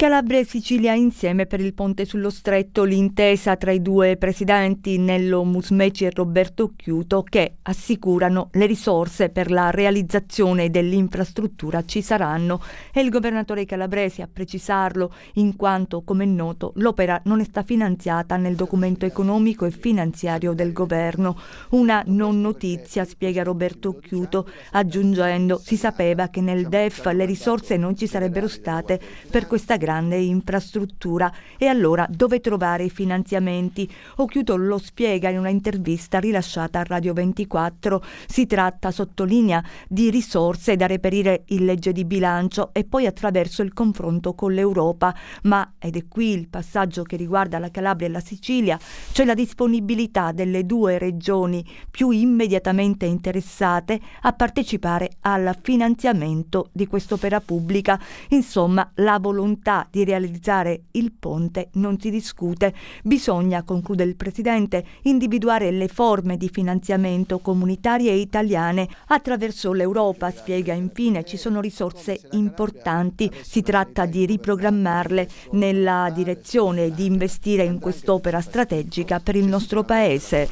Calabria e Sicilia insieme per il ponte sullo stretto, l'intesa tra i due presidenti Nello Musmeci e Roberto Chiuto che assicurano le risorse per la realizzazione dell'infrastruttura ci saranno. e il governatore calabrese a precisarlo in quanto, come è noto, l'opera non è stata finanziata nel documento economico e finanziario del governo. Una non notizia, spiega Roberto Chiuto, aggiungendo si sapeva che nel DEF le risorse non ci sarebbero state per questa grande grande infrastruttura e allora dove trovare i finanziamenti? Occhiuto lo spiega in una intervista rilasciata a Radio 24. Si tratta, sottolinea, di risorse da reperire in legge di bilancio e poi attraverso il confronto con l'Europa, ma, ed è qui il passaggio che riguarda la Calabria e la Sicilia, c'è la disponibilità delle due regioni più immediatamente interessate a partecipare al finanziamento di quest'opera pubblica, insomma la volontà di realizzare il ponte non si discute. Bisogna, conclude il Presidente, individuare le forme di finanziamento comunitarie e italiane attraverso l'Europa, spiega infine, ci sono risorse importanti, si tratta di riprogrammarle nella direzione di investire in quest'opera strategica per il nostro Paese.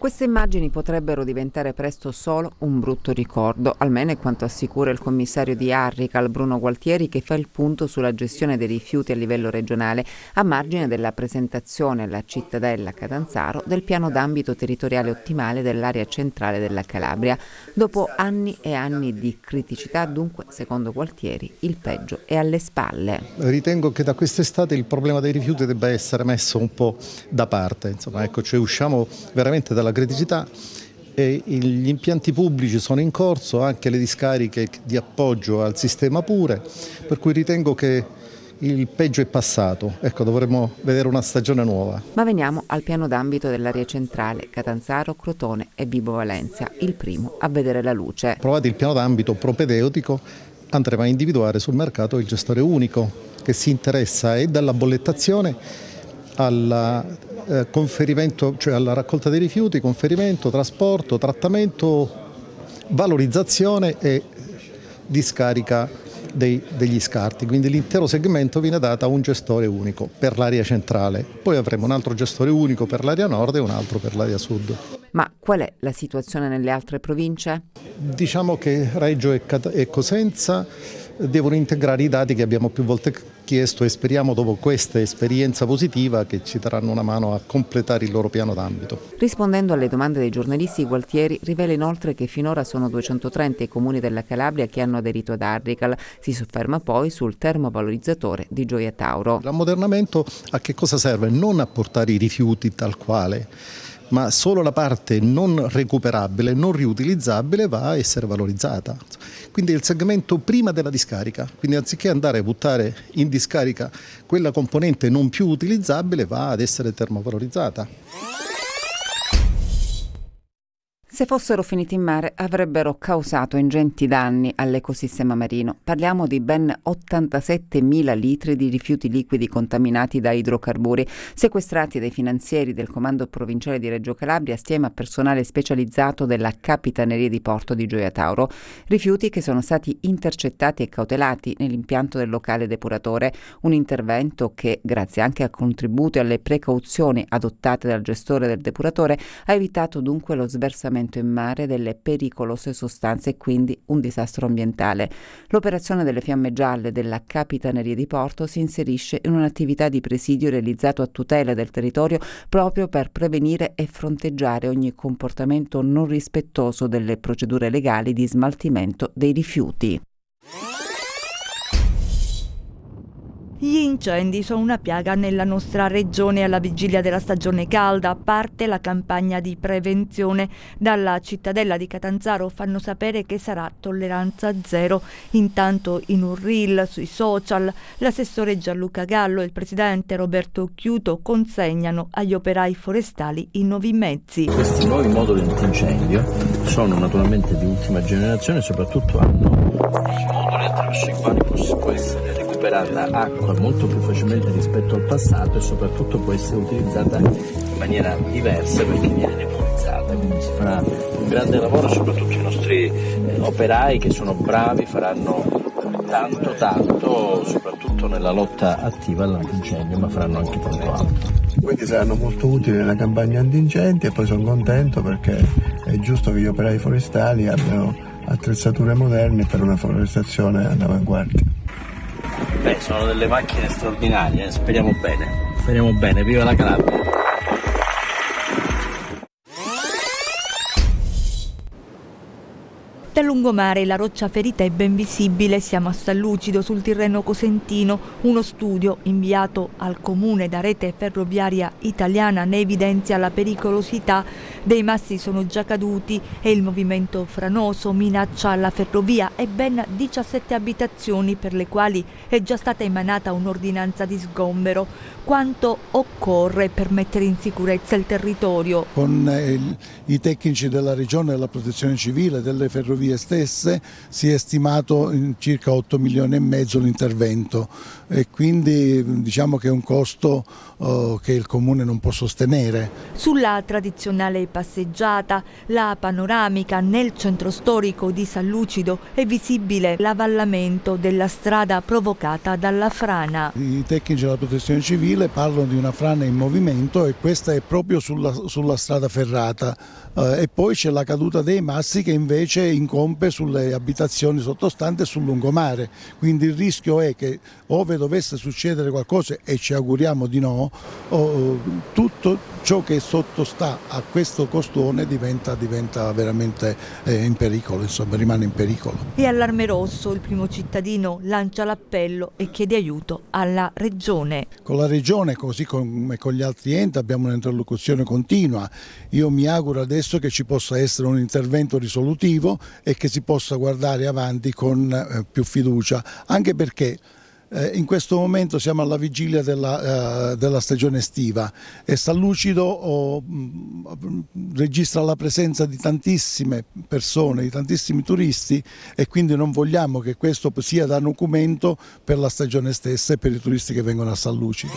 Queste immagini potrebbero diventare presto solo un brutto ricordo, almeno è quanto assicura il commissario di Arrical Bruno Gualtieri che fa il punto sulla gestione dei rifiuti a livello regionale a margine della presentazione alla cittadella Catanzaro del piano d'ambito territoriale ottimale dell'area centrale della Calabria. Dopo anni e anni di criticità, dunque, secondo Gualtieri, il peggio è alle spalle. Ritengo che da quest'estate il problema dei rifiuti debba essere messo un po' da parte, insomma, ecco, cioè usciamo veramente dalla alla criticità e gli impianti pubblici sono in corso, anche le discariche di appoggio al sistema pure, per cui ritengo che il peggio è passato, ecco dovremmo vedere una stagione nuova. Ma veniamo al piano d'ambito dell'area centrale, Catanzaro, Crotone e Vibo Valencia, il primo a vedere la luce. Provate il piano d'ambito propedeutico, andremo a individuare sul mercato il gestore unico che si interessa e dalla bollettazione alla, eh, conferimento, cioè alla raccolta dei rifiuti, conferimento, trasporto, trattamento, valorizzazione e discarica dei, degli scarti, quindi l'intero segmento viene dato a un gestore unico per l'area centrale, poi avremo un altro gestore unico per l'area nord e un altro per l'area sud. Ma qual è la situazione nelle altre province? Diciamo che Reggio e, Cosenza devono integrare i dati che abbiamo più volte chiesto e speriamo dopo questa esperienza positiva che ci daranno una mano a completare il loro piano d'ambito. Rispondendo alle domande dei giornalisti, Gualtieri rivela inoltre che finora sono 230 i comuni della Calabria che hanno aderito ad Arrical. Si sofferma poi sul termovalorizzatore di Gioia Tauro. L'ammodernamento a che cosa serve? Non a portare i rifiuti tal quale ma solo la parte non recuperabile, non riutilizzabile va a essere valorizzata. Quindi il segmento prima della discarica, quindi anziché andare a buttare in discarica quella componente non più utilizzabile va ad essere termovalorizzata. Se fossero finiti in mare avrebbero causato ingenti danni all'ecosistema marino. Parliamo di ben 87.000 litri di rifiuti liquidi contaminati da idrocarburi, sequestrati dai finanzieri del Comando Provinciale di Reggio Calabria assieme a personale specializzato della Capitaneria di Porto di Gioia Tauro. Rifiuti che sono stati intercettati e cautelati nell'impianto del locale depuratore, un intervento che, grazie anche al contributo e alle precauzioni adottate dal gestore del depuratore, ha evitato dunque lo sversamento sbarramento in mare delle pericolose sostanze e quindi un disastro ambientale. L'operazione delle fiamme gialle della Capitaneria di Porto si inserisce in un'attività di presidio realizzato a tutela del territorio proprio per prevenire e fronteggiare ogni comportamento non rispettoso delle procedure legali di smaltimento dei rifiuti. Gli incendi sono una piaga nella nostra regione. Alla vigilia della stagione calda parte la campagna di prevenzione. Dalla cittadella di Catanzaro fanno sapere che sarà tolleranza zero. Intanto in un reel sui social l'assessore Gianluca Gallo e il presidente Roberto Chiuto consegnano agli operai forestali i nuovi mezzi. Questi nuovi moduli antincendio sono naturalmente di ultima generazione e soprattutto hanno dei moduli attraverso i quali può essere recuperata l'acqua molto più facilmente rispetto al passato e soprattutto può essere utilizzata in maniera diversa perché viene depurizzata. Quindi si farà un grande lavoro, soprattutto i nostri eh, operai che sono bravi, faranno tanto tanto, soprattutto nella lotta attiva all'incendio, ma faranno anche tanto altro. Quindi saranno molto utili nella campagna antincendi e poi sono contento perché è giusto che gli operai forestali abbiano attrezzature moderne per una forestazione all'avanguardia. Beh, sono delle macchine straordinarie, eh? speriamo bene. Speriamo bene, viva la Calabria! Da lungomare la roccia ferita è ben visibile, siamo a San Lucido sul Tirreno Cosentino. Uno studio inviato al comune da rete ferroviaria italiana ne evidenzia la pericolosità dei massi sono già caduti e il movimento franoso minaccia la ferrovia e ben 17 abitazioni per le quali è già stata emanata un'ordinanza di sgombero. Quanto occorre per mettere in sicurezza il territorio? Con eh, il, i tecnici della regione, della protezione civile, delle ferrovie stesse si è stimato in circa 8 milioni e mezzo l'intervento e quindi diciamo che è un costo oh, che il comune non può sostenere. Sulla tradizionale passeggiata, la panoramica nel centro storico di San Lucido è visibile l'avallamento della strada provocata dalla frana. I tecnici della protezione civile parlano di una frana in movimento e questa è proprio sulla, sulla strada ferrata eh, e poi c'è la caduta dei massi che invece incombe sulle abitazioni sottostanti e sul lungomare, quindi il rischio è che ove dovesse succedere qualcosa e ci auguriamo di no, oh, tutto ciò che sottostà a questo costone diventa, diventa veramente eh, in pericolo, insomma, rimane in pericolo. E all'Arme Rosso il primo cittadino lancia l'appello e chiede aiuto alla Regione. Con la Regione, così come con gli altri enti, abbiamo un'interlocuzione continua. Io mi auguro adesso che ci possa essere un intervento risolutivo e che si possa guardare avanti con eh, più fiducia, anche perché eh, in questo momento siamo alla vigilia della, eh, della stagione estiva e San Lucido oh, mm, registra la presenza di tantissime persone, di tantissimi turisti e quindi non vogliamo che questo sia da documento per la stagione stessa e per i turisti che vengono a San Lucido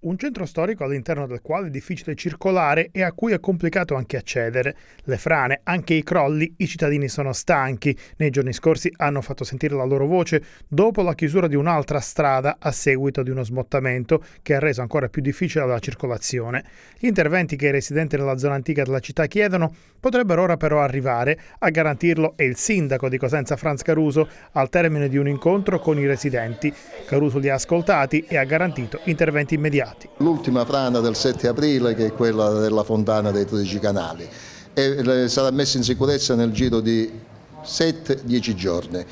un centro storico all'interno del quale è difficile circolare e a cui è complicato anche accedere. Le frane, anche i crolli, i cittadini sono stanchi. Nei giorni scorsi hanno fatto sentire la loro voce dopo la chiusura di un'altra strada a seguito di uno smottamento che ha reso ancora più difficile la circolazione. Gli interventi che i residenti nella zona antica della città chiedono potrebbero ora però arrivare. A garantirlo è il sindaco di Cosenza Franz Caruso al termine di un incontro con i residenti. Caruso li ha ascoltati e ha garantito interventi immediati sindacati. L'ultima frana del 7 aprile che è quella della fontana dei 13 canali e eh, sarà messa in sicurezza nel giro di 7-10 giorni.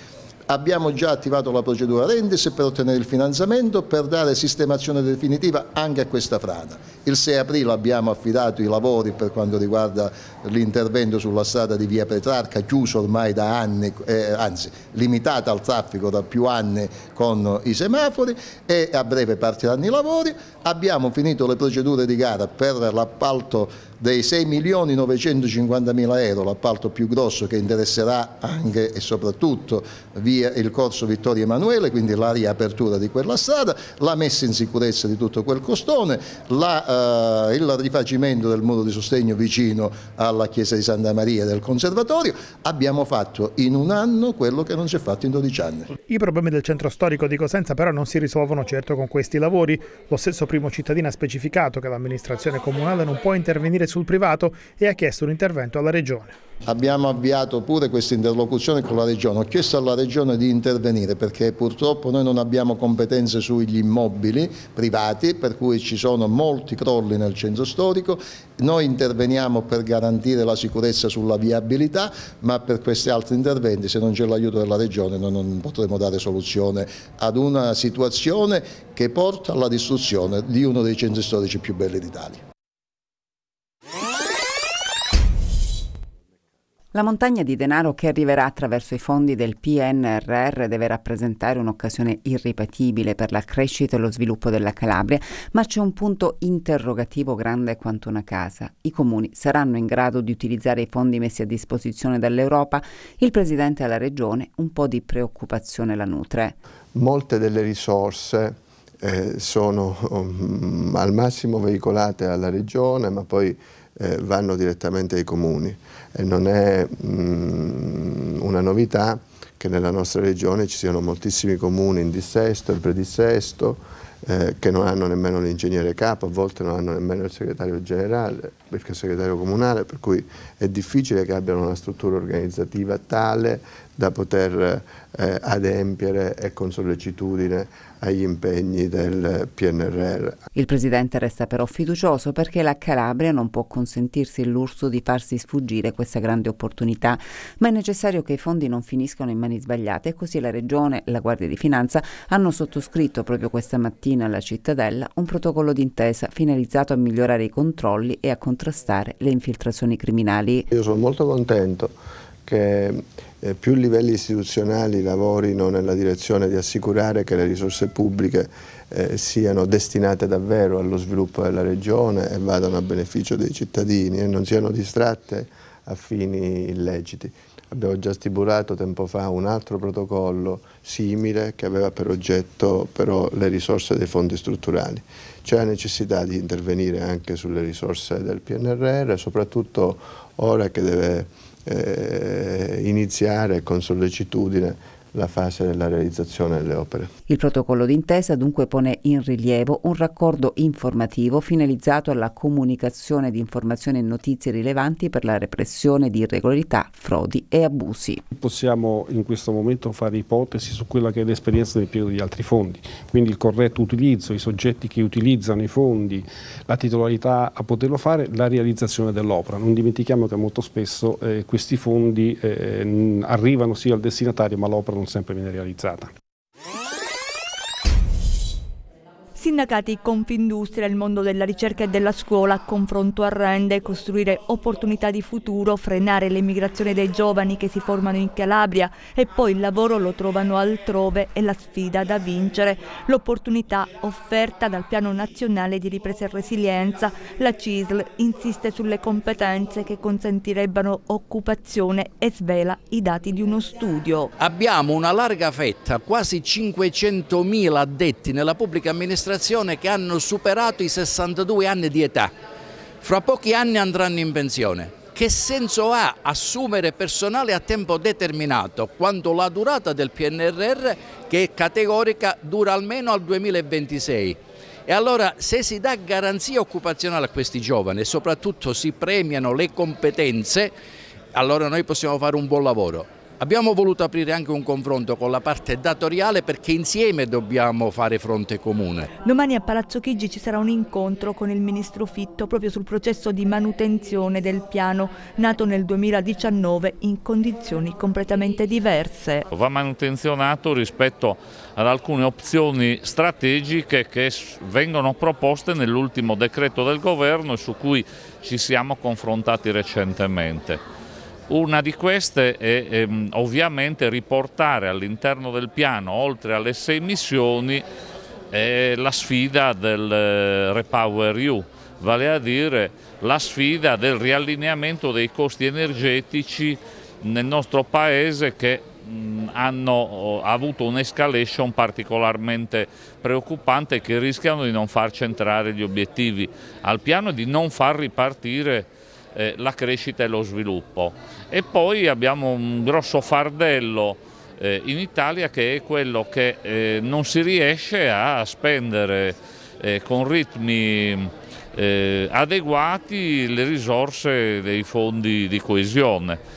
Abbiamo già attivato la procedura Rendis per ottenere il finanziamento per dare sistemazione definitiva anche a questa frana. Il 6 aprile abbiamo affidato i lavori per quanto riguarda l'intervento sulla strada di via Petrarca, chiuso ormai da anni, eh, anzi limitata al traffico da più anni con i semafori e a breve partiranno i lavori. Abbiamo finito le procedure di gara per l'appalto dei 6 milioni 950 mila euro, l'appalto più grosso che interesserà anche e soprattutto via il corso Vittorio Emanuele, quindi la riapertura di quella strada, la messa in sicurezza di tutto quel costone, la, eh, il rifacimento del muro di sostegno vicino alla chiesa di Santa Maria del Conservatorio, abbiamo fatto in un anno quello che non si è fatto in 12 anni. I problemi del centro storico di Cosenza però non si risolvono certo con questi lavori, lo stesso primo cittadino ha specificato che l'amministrazione comunale non può intervenire sul privato e ha chiesto un intervento alla Regione. Abbiamo avviato pure questa interlocuzione con la Regione, ho chiesto alla Regione di intervenire perché purtroppo noi non abbiamo competenze sugli immobili privati per cui ci sono molti crolli nel centro storico, noi interveniamo per garantire la sicurezza sulla viabilità ma per questi altri interventi se non c'è l'aiuto della Regione noi non potremo dare soluzione ad una situazione che porta alla distruzione di uno dei centri storici più belli d'Italia. La montagna di denaro che arriverà attraverso i fondi del PNRR deve rappresentare un'occasione irripetibile per la crescita e lo sviluppo della Calabria, ma c'è un punto interrogativo grande quanto una casa. I comuni saranno in grado di utilizzare i fondi messi a disposizione dall'Europa? Il Presidente della Regione un po' di preoccupazione la nutre. Molte delle risorse eh, sono um, al massimo veicolate alla Regione, ma poi eh, vanno direttamente ai comuni non è mh, mm, una novità che nella nostra regione ci siano moltissimi comuni in dissesto e predissesto, eh, che non hanno nemmeno l'ingegnere capo, a volte non hanno nemmeno il segretario generale, perché il segretario comunale, per cui è difficile che abbiano una struttura organizzativa tale da poter eh, adempiere e con sollecitudine agli impegni del PNRR. Il Presidente resta però fiducioso perché la Calabria non può consentirsi il lusso di farsi sfuggire questa grande opportunità, ma è necessario che i fondi non finiscano in mani sbagliate e così la Regione e la Guardia di Finanza hanno sottoscritto proprio questa mattina alla cittadella un protocollo d'intesa finalizzato a migliorare i controlli e a contrastare le infiltrazioni criminali. Io sono molto contento che eh, più livelli istituzionali lavorino nella direzione di assicurare che le risorse pubbliche eh, siano destinate davvero allo sviluppo della regione e vadano a beneficio dei cittadini e non siano distratte a fini illeciti. Abbiamo già stipulato tempo fa un altro protocollo simile che aveva per oggetto però le risorse dei fondi strutturali. C'è la necessità di intervenire anche sulle risorse del PNRR, soprattutto ora che deve eh, iniziare con sollecitudine la fase della realizzazione delle opere. Il protocollo d'intesa dunque pone in rilievo un raccordo informativo finalizzato alla comunicazione di informazioni e notizie rilevanti per la repressione di irregolarità, frodi e abusi. Possiamo in questo momento fare ipotesi su quella che è l'esperienza del periodo di altri fondi, quindi il corretto utilizzo, i soggetti che utilizzano i fondi, la titolarità a poterlo fare, la realizzazione dell'opera. Non dimentichiamo che molto spesso eh, questi fondi eh, arrivano sia al destinatario ma l'opera non sempre viene realizzata. Sindacati, Confindustria, il mondo della ricerca e della scuola, confronto arrende, costruire opportunità di futuro, frenare l'emigrazione dei giovani che si formano in Calabria e poi il lavoro lo trovano altrove è la sfida da vincere. L'opportunità offerta dal Piano Nazionale di Ripresa e Resilienza, la CISL insiste sulle competenze che consentirebbero occupazione e svela i dati di uno studio. Abbiamo una larga fetta, quasi 500.000 addetti nella pubblica amministrazione amministrazione che hanno superato i 62 anni di età. Fra pochi anni andranno in pensione. Che senso ha assumere personale a tempo determinato quando la durata del PNRR, che è categorica, dura almeno al 2026? E allora se si dà garanzia occupazionale a questi giovani e soprattutto si premiano le competenze, allora noi possiamo fare un buon lavoro. Abbiamo voluto aprire anche un confronto con la parte datoriale perché insieme dobbiamo fare fronte comune. Domani a Palazzo Chigi ci sarà un incontro con il ministro Fitto proprio sul processo di manutenzione del piano nato nel 2019 in condizioni completamente diverse. Va manutenzionato rispetto ad alcune opzioni strategiche che vengono proposte nell'ultimo decreto del governo e su cui ci siamo confrontati recentemente. Una di queste è ehm, ovviamente riportare all'interno del piano, oltre alle sei missioni, eh, la sfida del eh, REPowerEU, vale a dire la sfida del riallineamento dei costi energetici nel nostro Paese che hanno eh, avuto un'escalation particolarmente preoccupante che rischiano di non far centrare gli obiettivi al piano e di non far ripartire eh, la crescita e lo sviluppo. E poi abbiamo un grosso fardello eh, in Italia che è quello che eh, non si riesce a spendere eh, con ritmi eh, adeguati le risorse dei fondi di coesione.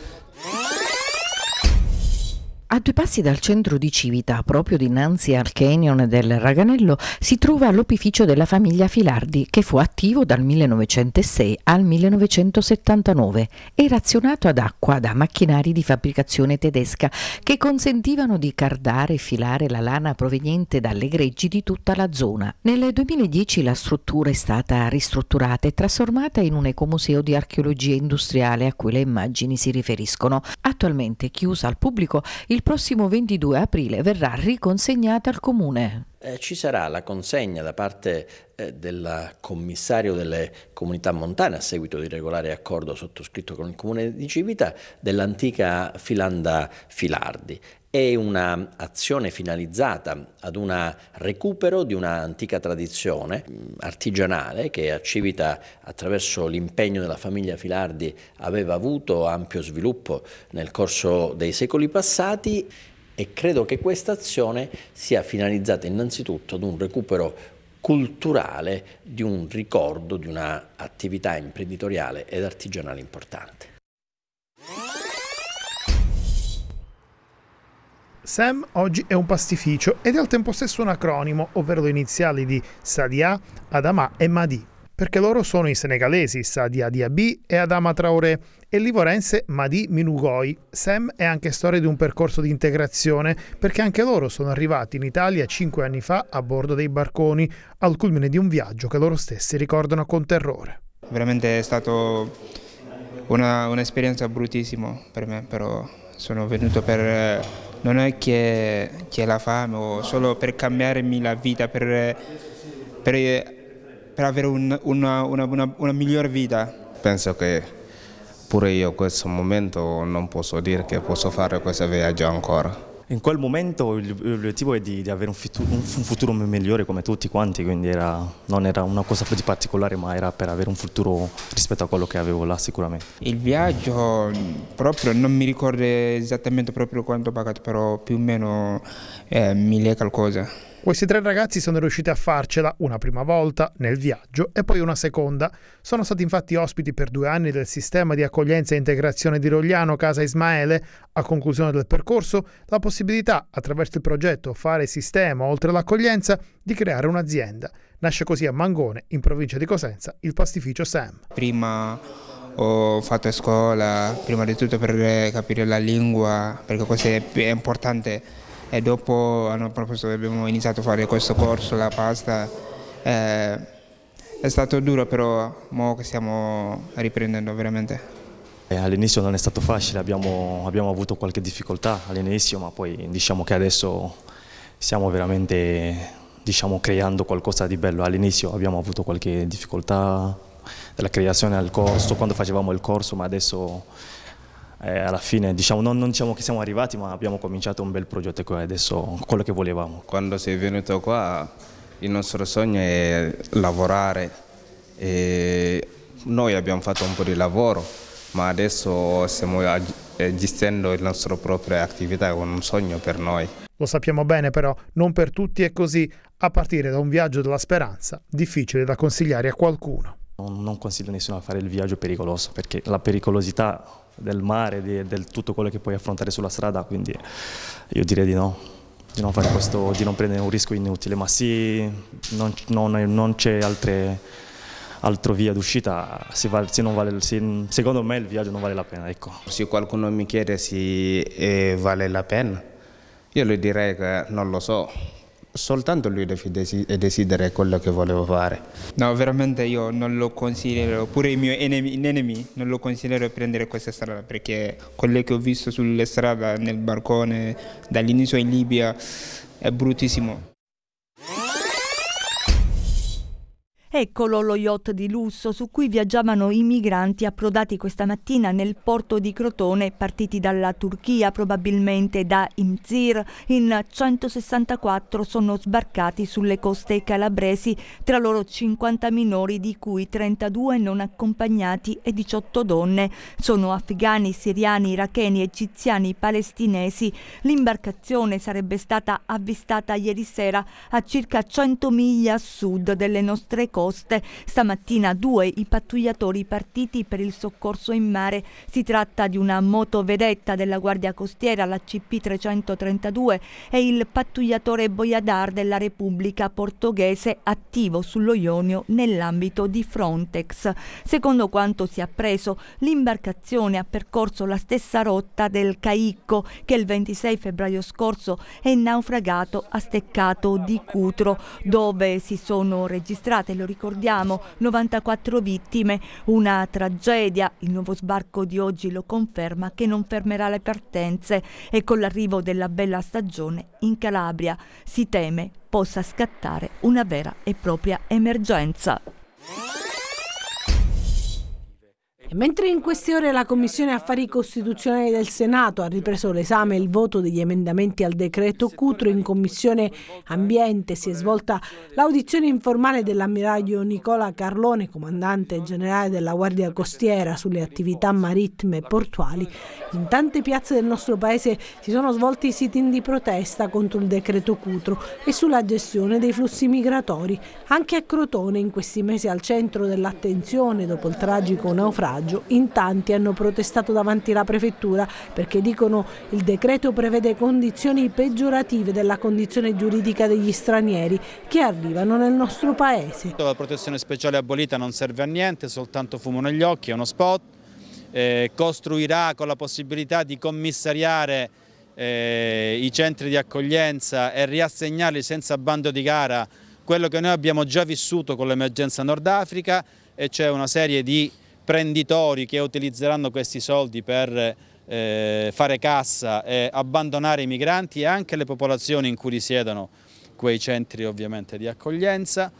A due passi dal centro di Civita, proprio dinanzi al canyon del Raganello, si trova l'opificio della famiglia Filardi, che fu attivo dal 1906 al 1979 e razionato ad acqua da macchinari di fabbricazione tedesca che consentivano di cardare e filare la lana proveniente dalle greggi di tutta la zona. Nel 2010 la struttura è stata ristrutturata e trasformata in un ecomuseo di archeologia industriale a cui le immagini si riferiscono. Attualmente chiusa al pubblico, il il prossimo 22 aprile verrà riconsegnata al Comune. Eh, ci sarà la consegna da parte eh, del commissario delle comunità montane a seguito di regolare accordo sottoscritto con il comune di Civita dell'antica filanda Filardi è un'azione finalizzata ad un recupero di un'antica tradizione mm, artigianale che a Civita attraverso l'impegno della famiglia Filardi aveva avuto ampio sviluppo nel corso dei secoli passati e credo che questa azione sia finalizzata innanzitutto ad un recupero culturale di un ricordo di un'attività imprenditoriale ed artigianale importante. Sam oggi è un pastificio ed è al tempo stesso un acronimo, ovvero le iniziali di Sadia, Adama e Madi, perché loro sono i senegalesi Sadia Diaby e Adama Traoré e livorense Madi Minugoi. Sam è anche storia di un percorso di integrazione perché anche loro sono arrivati in Italia cinque anni fa a bordo dei barconi al culmine di un viaggio che loro stessi ricordano con terrore. Veramente è stata un'esperienza bruttissima per me, però sono venuto per non è che, che la fame o solo per cambiarmi la vita, per, per, per avere un, una, una, una, una migliore vita. Penso che pure io in questo momento non posso dire che posso fare questo viaggio ancora in quel momento l'obiettivo è di, di avere un futuro, un, futuro, migliore come tutti quanti, quindi era, non era una cosa di particolare ma era per avere un futuro rispetto a quello che avevo là sicuramente. Il viaggio proprio non mi ricordo esattamente proprio quanto ho pagato, però più o meno eh, mille qualcosa. Questi tre ragazzi sono riusciti a farcela una prima volta nel viaggio e poi una seconda. Sono stati infatti ospiti per due anni del sistema di accoglienza e integrazione di Rogliano Casa Ismaele. A conclusione del percorso, la possibilità, attraverso il progetto Fare Sistema oltre l'accoglienza, di creare un'azienda. Nasce così a Mangone, in provincia di Cosenza, il pastificio Sam. Prima ho fatto scuola, prima di tutto per capire la lingua, perché questo è importante e dopo l'anno prossimo abbiamo iniziato a fare questo corso, la pasta. Eh, è stato duro però mo che stiamo riprendendo veramente. Eh, all'inizio non è stato facile, abbiamo, abbiamo avuto qualche difficoltà all'inizio, ma poi diciamo che adesso stiamo veramente diciamo, creando qualcosa di bello. All'inizio abbiamo avuto qualche difficoltà della creazione al corso, quando facevamo il corso, ma adesso eh, alla fine diciamo, non, non, diciamo che siamo arrivati ma abbiamo cominciato un bel progetto e adesso quello che volevamo. Quando sei venuto qua il nostro sogno è lavorare e noi abbiamo fatto un po' di lavoro ma adesso stiamo eh, gestendo la nostra propria attività con un sogno per noi. Lo sappiamo bene però, non per tutti è così, a partire da un viaggio della speranza, difficile da consigliare a qualcuno. Non consiglio nessuno a fare il viaggio pericoloso perché la pericolosità del mare, di, del tutto quello che puoi affrontare sulla strada, quindi io direi di no, di non, questo, di non prendere un rischio inutile, ma sì, non, non, non c'è altre altro via d'uscita, se vale, se vale, se, secondo me il viaggio non vale la pena. Ecco. Se qualcuno mi chiede se eh, vale la pena, io gli direi che non lo so, soltanto lui decidere quello che volevo fare. No, veramente io non lo considero, pure i miei nemici, non lo considero prendere questa strada perché quello che ho visto sulle strade, nel barcone, dall'inizio in Libia è bruttissimo. Eccolo lo yacht di lusso su cui viaggiavano i migranti approdati questa mattina nel porto di Crotone, partiti dalla Turchia, probabilmente da Imzir. In 164 sono sbarcati sulle coste calabresi, tra loro 50 minori, di cui 32 non accompagnati e 18 donne. Sono afghani, siriani, iracheni, egiziani, palestinesi. L'imbarcazione sarebbe stata avvistata ieri sera a circa 100 miglia a sud delle nostre coste coste. Stamattina due i pattugliatori partiti per il soccorso in mare. Si tratta di una motovedetta della Guardia Costiera, la CP332, e il pattugliatore Boiadar della Repubblica Portoghese attivo sullo Ionio nell'ambito di Frontex. Secondo quanto si è appreso, l'imbarcazione ha percorso la stessa rotta del Caicco che il 26 febbraio scorso è naufragato a Steccato di Cutro, dove si sono registrate le ricordiamo, 94 vittime, una tragedia. Il nuovo sbarco di oggi lo conferma che non fermerà le partenze e con l'arrivo della bella stagione in Calabria si teme possa scattare una vera e propria emergenza. E mentre in queste ore la Commissione Affari Costituzionali del Senato ha ripreso l'esame e il voto degli emendamenti al decreto Cutro, in Commissione Ambiente si è svolta l'audizione informale dell'ammiraglio Nicola Carlone, comandante generale della Guardia Costiera sulle attività marittime e portuali. In tante piazze del nostro paese si sono svolti i sit-in di protesta contro il decreto Cutro e sulla gestione dei flussi migratori. Anche a Crotone in questi mesi al centro dell'attenzione dopo il tragico naufragio coraggio. In tanti hanno protestato davanti alla prefettura perché dicono il decreto prevede condizioni peggiorative della condizione giuridica degli stranieri che arrivano nel nostro paese. La protezione speciale abolita non serve a niente, soltanto fumo negli occhi, è uno spot. Eh, costruirà con la possibilità di commissariare eh, i centri di accoglienza e riassegnarli senza bando di gara quello che noi abbiamo già vissuto con l'emergenza Nord Africa e c'è una serie di imprenditori che utilizzeranno questi soldi per eh, fare cassa e abbandonare i migranti e anche le popolazioni in cui risiedono quei centri ovviamente di accoglienza.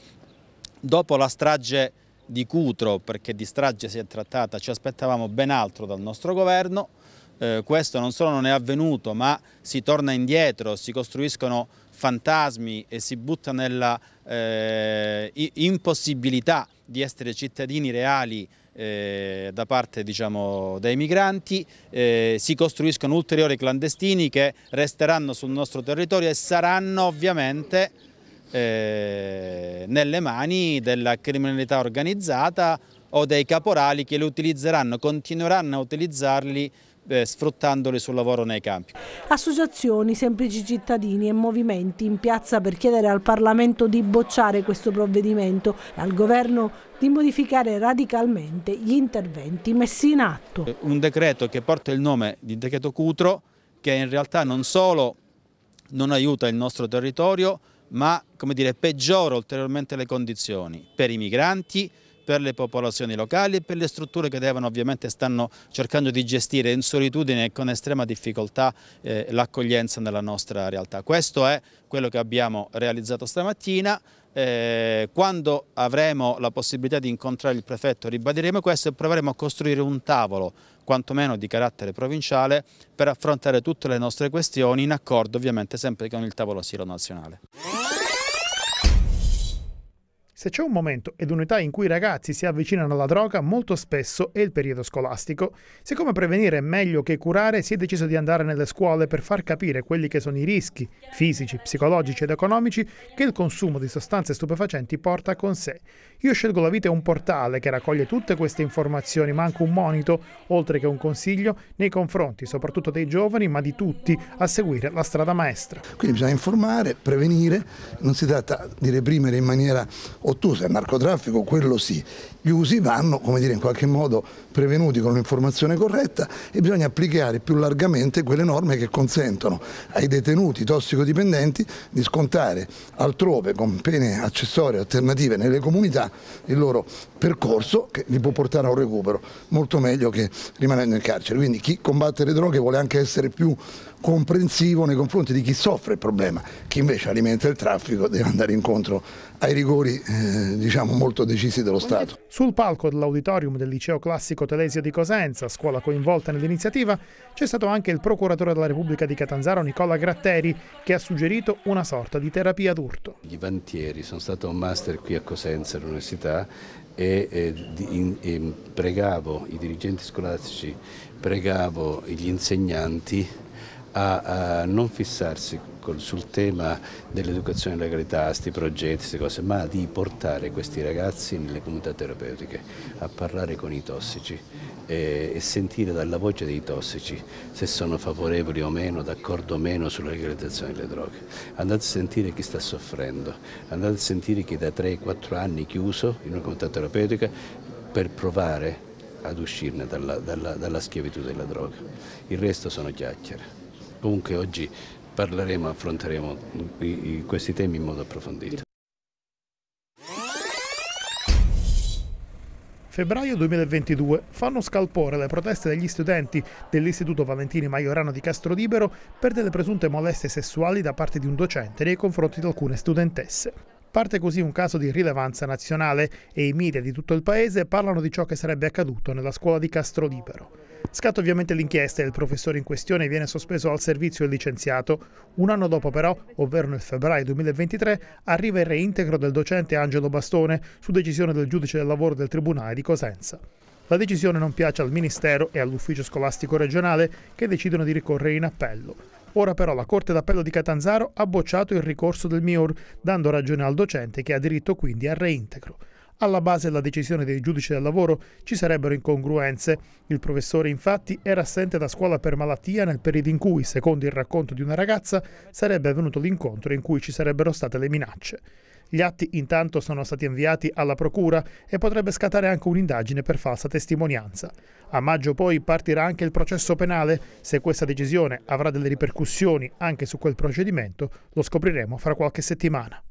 Dopo la strage di Cutro, perché di strage si è trattata, ci aspettavamo ben altro dal nostro governo, eh, questo non solo non è avvenuto ma si torna indietro, si costruiscono fantasmi e si butta nella eh, impossibilità di essere cittadini reali eh, da parte diciamo, dei migranti, eh, si costruiscono ulteriori clandestini che resteranno sul nostro territorio e saranno ovviamente eh, nelle mani della criminalità organizzata o dei caporali che li utilizzeranno, continueranno a utilizzarli eh, sfruttandole sul lavoro nei campi. Associazioni, semplici cittadini e movimenti in piazza per chiedere al Parlamento di bocciare questo provvedimento e al Governo di modificare radicalmente gli interventi messi in atto. Un decreto che porta il nome di decreto Cutro che in realtà non solo non aiuta il nostro territorio ma come dire, peggiora ulteriormente le condizioni per i migranti, per le popolazioni locali e per le strutture che devono ovviamente stanno cercando di gestire in solitudine e con estrema difficoltà eh, l'accoglienza nella nostra realtà. Questo è quello che abbiamo realizzato stamattina. Eh, quando avremo la possibilità di incontrare il prefetto ribadiremo questo e proveremo a costruire un tavolo quantomeno di carattere provinciale per affrontare tutte le nostre questioni in accordo ovviamente sempre con il tavolo asilo nazionale. Se c'è un momento ed un'età in cui i ragazzi si avvicinano alla droga, molto spesso è il periodo scolastico. Siccome prevenire è meglio che curare, si è deciso di andare nelle scuole per far capire quelli che sono i rischi fisici, psicologici ed economici che il consumo di sostanze stupefacenti porta con sé. Io scelgo la vita è un portale che raccoglie tutte queste informazioni, ma anche un monito, oltre che un consiglio, nei confronti soprattutto dei giovani, ma di tutti, a seguire la strada maestra. Quindi bisogna informare, prevenire, non si tratta di reprimere in maniera ottusa, il narcotraffico quello sì, gli usi vanno come dire, in qualche modo prevenuti con un'informazione corretta e bisogna applicare più largamente quelle norme che consentono ai detenuti tossicodipendenti di scontare altrove con pene accessorie alternative nelle comunità il loro percorso che li può portare a un recupero, molto meglio che rimanendo in carcere. Quindi chi combatte le droghe vuole anche essere più comprensivo nei confronti di chi soffre il problema, chi invece alimenta il traffico deve andare incontro ai rigori eh, diciamo molto decisi dello Stato. Sul palco dell'auditorium del liceo classico Telesio di Cosenza, scuola coinvolta nell'iniziativa, c'è stato anche il procuratore della Repubblica di Catanzaro Nicola Gratteri che ha suggerito una sorta di terapia d'urto. Gli vantieri sono stato un master qui a Cosenza all'università e, e, eh, e pregavo i dirigenti scolastici, pregavo gli insegnanti a, a non fissarsi col, sul tema dell'educazione alla legalità, questi progetti, queste cose, ma di portare questi ragazzi nelle comunità terapeutiche a parlare con i tossici e, e sentire dalla voce dei tossici se sono favorevoli o meno, d'accordo o meno sulla legalizzazione delle droghe. Andate a sentire chi sta soffrendo, andate a sentire chi da 3-4 anni chiuso in una comunità terapeutica per provare ad uscirne dalla, dalla, dalla schiavitù della droga. Il resto sono chiacchiere. Comunque oggi parleremo, affronteremo questi temi in modo approfondito. Febbraio 2022 fanno scalpore le proteste degli studenti dell'Istituto Valentini Maiorano di Castrodibero per delle presunte molestie sessuali da parte di un docente nei confronti di alcune studentesse. Parte così un caso di rilevanza nazionale e i media di tutto il paese parlano di ciò che sarebbe accaduto nella scuola di Castrodibero. Scatta ovviamente l'inchiesta e il professore in questione viene sospeso al servizio e licenziato. Un anno dopo però, ovvero nel febbraio 2023, arriva il reintegro del docente Angelo Bastone su decisione del giudice del lavoro del Tribunale di Cosenza. La decisione non piace al Ministero e all'Ufficio scolastico regionale che decidono di ricorrere in appello. Ora però la Corte d'Appello di Catanzaro ha bocciato il ricorso del MIUR, dando ragione al docente che ha diritto quindi al reintegro alla base della decisione dei giudici del lavoro ci sarebbero incongruenze. Il professore infatti era assente da scuola per malattia nel periodo in cui, secondo il racconto di una ragazza, sarebbe avvenuto l'incontro in cui ci sarebbero state le minacce. Gli atti intanto sono stati inviati alla Procura e potrebbe scattare anche un'indagine per falsa testimonianza. A maggio poi partirà anche il processo penale. Se questa decisione avrà delle ripercussioni anche su quel procedimento, lo scopriremo fra qualche settimana.